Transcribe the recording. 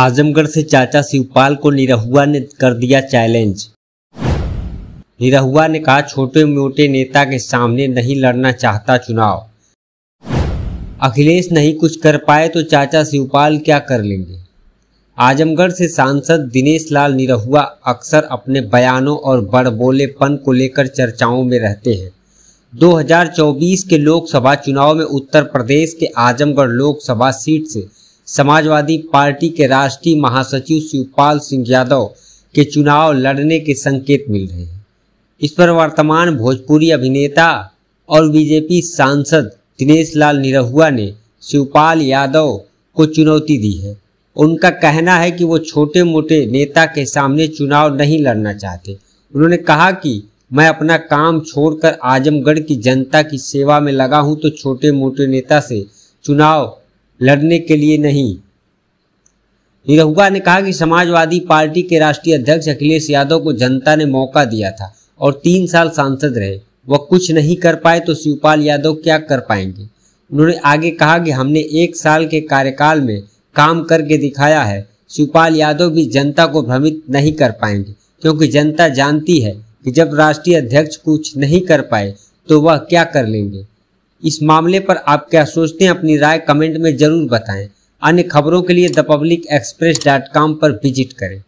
आजमगढ़ से चाचा शिवपाल को निरहुआ ने कर दिया चैलेंज निरहुआ ने कहा छोटे मोटे नेता के सामने नहीं लड़ना चाहता चुनाव अखिलेश नहीं कुछ कर पाए तो चाचा शिवपाल क्या कर लेंगे आजमगढ़ से सांसद दिनेश लाल निरहुआ अक्सर अपने बयानों और बड़बोलेपन को लेकर चर्चाओं में रहते हैं 2024 के लोकसभा चुनाव में उत्तर प्रदेश के आजमगढ़ लोकसभा सीट से समाजवादी पार्टी के राष्ट्रीय महासचिव शिवपाल सिंह यादव के चुनाव लड़ने के संकेत मिल रहे हैं इस पर वर्तमान भोजपुरी अभिनेता और बीजेपी सांसद दिनेश लाल निरहुआ ने शिवपाल यादव को चुनौती दी है उनका कहना है कि वो छोटे मोटे नेता के सामने चुनाव नहीं लड़ना चाहते उन्होंने कहा कि मैं अपना काम छोड़कर आजमगढ़ की जनता की सेवा में लगा हूं तो छोटे मोटे नेता से चुनाव लड़ने के लिए नहीं निरहुआ ने कहा कि समाजवादी पार्टी के राष्ट्रीय अध्यक्ष अखिलेश यादव को जनता ने मौका दिया था और तीन साल सांसद रहे वह कुछ नहीं कर पाए तो शिवपाल यादव क्या कर पाएंगे उन्होंने आगे कहा कि हमने एक साल के कार्यकाल में काम करके दिखाया है शिवपाल यादव भी जनता को भ्रमित नहीं कर पाएंगे क्योंकि जनता जानती है कि जब राष्ट्रीय अध्यक्ष कुछ नहीं कर पाए तो वह क्या कर लेंगे इस मामले पर आप क्या सोचते हैं अपनी राय कमेंट में जरूर बताएं अन्य खबरों के लिए the public express dot com पर विजिट करें